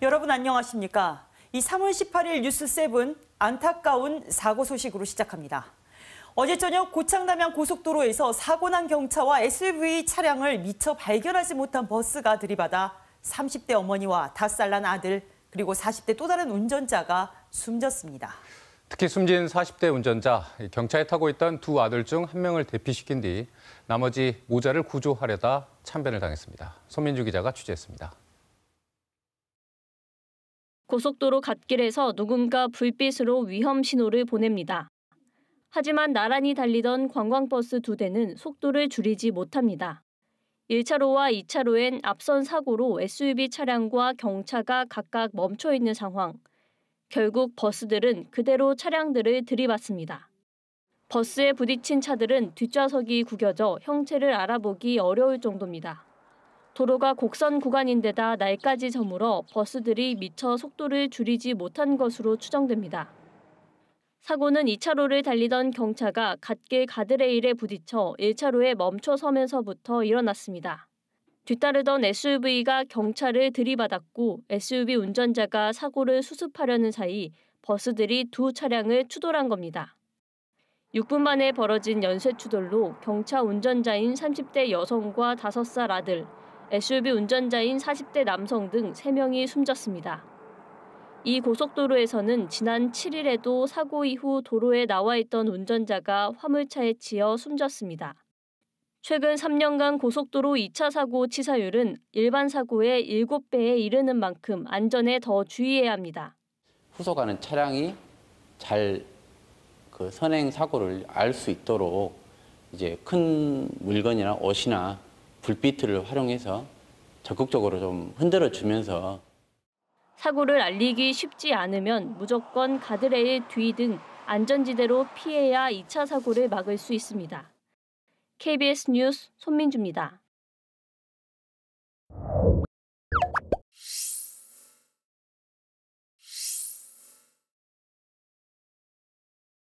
여러분 안녕하십니까? 이 3월 18일 뉴스 7 안타까운 사고 소식으로 시작합니다. 어제 저녁 고창남양 고속도로에서 사고 난 경차와 SUV 차량을 미처 발견하지 못한 버스가 들이받아 30대 어머니와 5살 난 아들 그리고 40대 또 다른 운전자가 숨졌습니다. 특히 숨진 40대 운전자, 경차에 타고 있던 두 아들 중 한 명을 대피시킨 뒤 나머지 모자를 구조하려다 참변을 당했습니다. 손민주 기자가 취재했습니다. 고속도로 갓길에서 누군가 불빛으로 위험 신호를 보냅니다. 하지만 나란히 달리던 관광버스 두 대는 속도를 줄이지 못합니다. 1차로와 2차로엔 앞선 사고로 SUV 차량과 경차가 각각 멈춰 있는 상황. 결국 버스들은 그대로 차량들을 들이받습니다. 버스에 부딪힌 차들은 뒷좌석이 구겨져 형체를 알아보기 어려울 정도입니다. 도로가 곡선 구간인데다 날까지 저물어 버스들이 미처 속도를 줄이지 못한 것으로 추정됩니다. 사고는 2차로를 달리던 경차가 갓길 가드레일에 부딪혀 1차로에 멈춰 서면서부터 일어났습니다. 뒤따르던 SUV가 경차를 들이받았고 SUV 운전자가 사고를 수습하려는 사이 버스들이 두 차량을 추돌한 겁니다. 6분 만에 벌어진 연쇄 추돌로 경차 운전자인 30대 여성과 5살 아들, SUV 운전자인 40대 남성 등 3명이 숨졌습니다. 이 고속도로에서는 지난 7일에도 사고 이후 도로에 나와 있던 운전자가 화물차에 치여 숨졌습니다. 최근 3년간 고속도로 2차 사고 치사율은 일반 사고의 7배에 이르는 만큼 안전에 더 주의해야 합니다. 후속하는 차량이 잘 그 선행 사고를 알 수 있도록 이제 큰 물건이나 옷이나 불빛을 활용해서 적극적으로 좀 흔들어 주면서 사고를 알리기 쉽지 않으면 무조건 가드레일 뒤 등 안전지대로 피해야 2차 사고를 막을 수 있습니다. KBS 뉴스 손민주입니다.